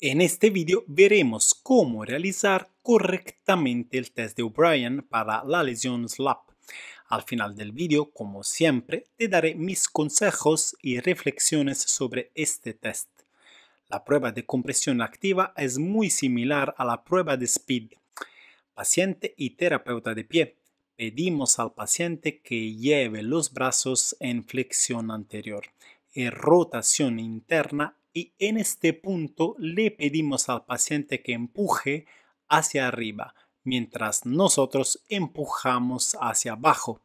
En este vídeo veremos cómo realizar correctamente el test de O'Brien para la lesión SLAP. Al final del vídeo, como siempre, te daré mis consejos y reflexiones sobre este test. La prueba de compresión activa es muy similar a la prueba de SPEED. Paciente y terapeuta de pie. Pedimos al paciente que lleve los brazos en flexión anterior y rotación interna y en este punto le pedimos al paciente que empuje hacia arriba mientras nosotros empujamos hacia abajo.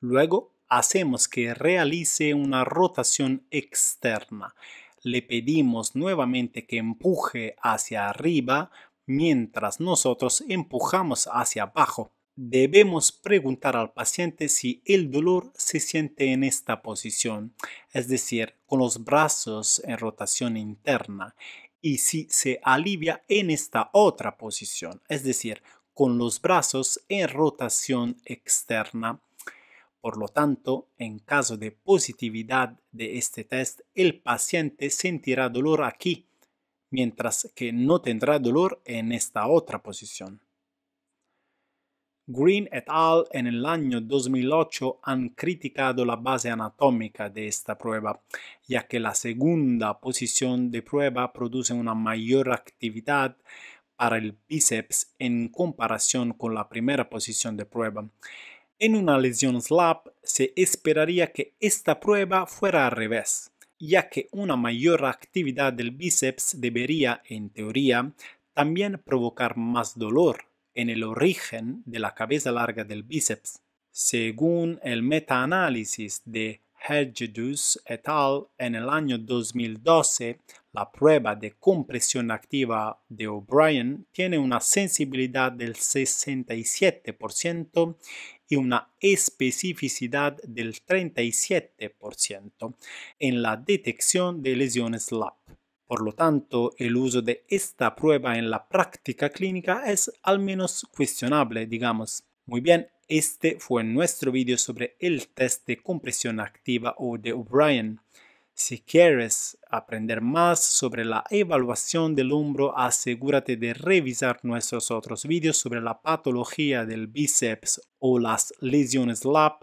Luego hacemos que realice una rotación externa. Le pedimos nuevamente que empuje hacia arriba mientras nosotros empujamos hacia abajo. Debemos preguntar al paciente si el dolor se siente en esta posición, es decir, con los brazos en rotación interna, y si se alivia en esta otra posición, es decir, con los brazos en rotación externa. Por lo tanto, en caso de positividad de este test, el paciente sentirá dolor aquí, mientras que no tendrá dolor en esta otra posición. Green et al. en el año 2008 han criticado la base anatómica de esta prueba, ya que la segunda posición de prueba produce una mayor actividad para el bíceps en comparación con la primera posición de prueba. En una lesión slap se esperaría que esta prueba fuera al revés, ya que una mayor actividad del bíceps debería, en teoría, también provocar más dolor en el origen de la cabeza larga del bíceps. Según el metaanálisis de Hedges et al. en el año 2012, la prueba de compresión activa de O'Brien tiene una sensibilidad del 67% y una especificidad del 37% en la detección de lesiones LAP. Por lo tanto, el uso de esta prueba en la práctica clínica es al menos cuestionable, digamos. Muy bien, este fue nuestro video sobre el test de compresión activa o de O'Brien. Si quieres aprender más sobre la evaluación del hombro, asegúrate de revisar nuestros otros vídeos sobre la patología del bíceps o las lesiones LAP,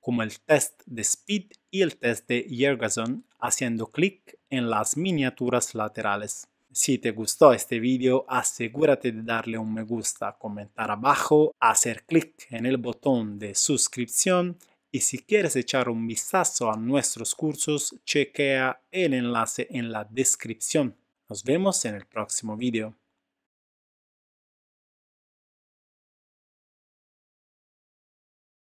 como el test de Speed y el test de Jergason, haciendo clic en las miniaturas laterales. Si te gustó este video, asegúrate de darle un me gusta, comentar abajo, hacer clic en el botón de suscripción y si quieres echar un vistazo a nuestros cursos, chequea el enlace en la descripción. Nos vemos en el próximo video.